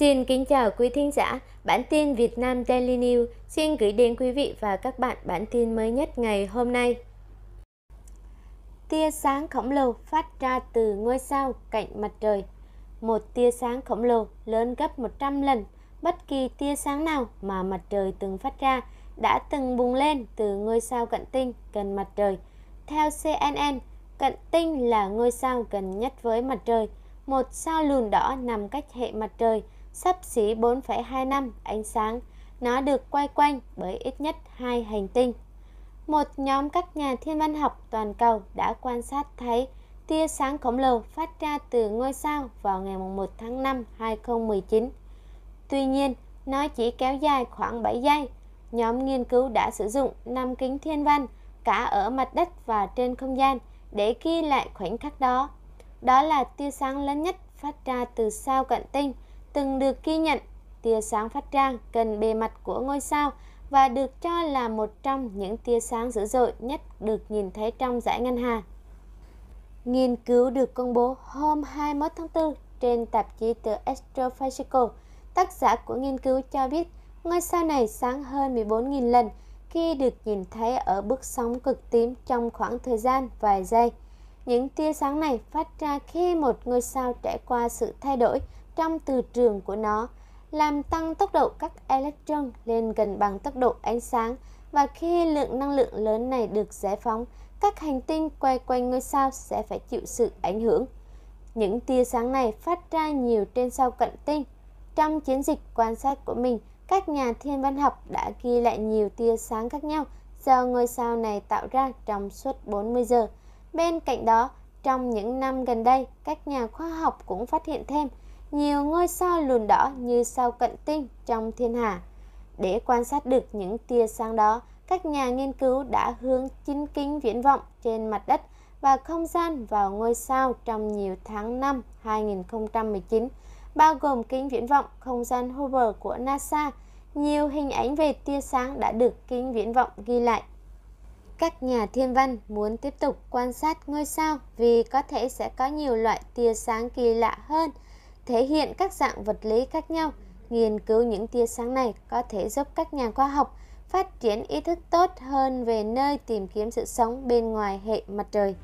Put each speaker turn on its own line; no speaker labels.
Xin kính chào quý thính giả, bản tin Việt Nam Daily News xin gửi đến quý vị và các bạn bản tin mới nhất ngày hôm nay. Tia sáng khổng lồ phát ra từ ngôi sao cạnh mặt trời. Một tia sáng khổng lồ lớn gấp 100 lần bất kỳ tia sáng nào mà mặt trời từng phát ra đã từng bùng lên từ ngôi sao cận tinh gần mặt trời. Theo CNN, cận tinh là ngôi sao gần nhất với mặt trời, một sao lùn đỏ nằm cách hệ mặt trời sắp xỉ 4,2 năm ánh sáng. Nó được quay quanh bởi ít nhất hai hành tinh. Một nhóm các nhà thiên văn học toàn cầu đã quan sát thấy tia sáng khổng lồ phát ra từ ngôi sao vào ngày 1 tháng 5 2019. Tuy nhiên, nó chỉ kéo dài khoảng 7 giây. Nhóm nghiên cứu đã sử dụng 5 kính thiên văn cả ở mặt đất và trên không gian để ghi lại khoảnh khắc đó. Đó là tia sáng lớn nhất phát ra từ sao cận tinh từng được ghi nhận tia sáng phát ra gần bề mặt của ngôi sao và được cho là một trong những tia sáng dữ dội nhất được nhìn thấy trong dải ngân hà. Nghiên cứu được công bố hôm 21 tháng 4 trên tạp chí The Astrophysical. Tác giả của nghiên cứu cho biết ngôi sao này sáng hơn 14.000 lần khi được nhìn thấy ở bức sóng cực tím trong khoảng thời gian vài giây. Những tia sáng này phát ra khi một ngôi sao trải qua sự thay đổi trong từ trường của nó, làm tăng tốc độ các electron lên gần bằng tốc độ ánh sáng và khi lượng năng lượng lớn này được giải phóng, các hành tinh quay quanh ngôi sao sẽ phải chịu sự ảnh hưởng. Những tia sáng này phát ra nhiều trên sao cận tinh. Trong chiến dịch quan sát của mình, các nhà thiên văn học đã ghi lại nhiều tia sáng khác nhau do ngôi sao này tạo ra trong suốt 40 giờ. Bên cạnh đó, trong những năm gần đây, các nhà khoa học cũng phát hiện thêm nhiều ngôi sao lùn đỏ như sao cận tinh trong thiên hà. Để quan sát được những tia sáng đó, các nhà nghiên cứu đã hướng chính kính viễn vọng trên mặt đất và không gian vào ngôi sao trong nhiều tháng năm 2019, bao gồm kính viễn vọng không gian Hubble của NASA. Nhiều hình ảnh về tia sáng đã được kính viễn vọng ghi lại. Các nhà thiên văn muốn tiếp tục quan sát ngôi sao vì có thể sẽ có nhiều loại tia sáng kỳ lạ hơn – thể hiện các dạng vật lý khác nhau. Nghiên cứu những tia sáng này có thể giúp các nhà khoa học phát triển ý thức tốt hơn về nơi tìm kiếm sự sống bên ngoài hệ mặt trời.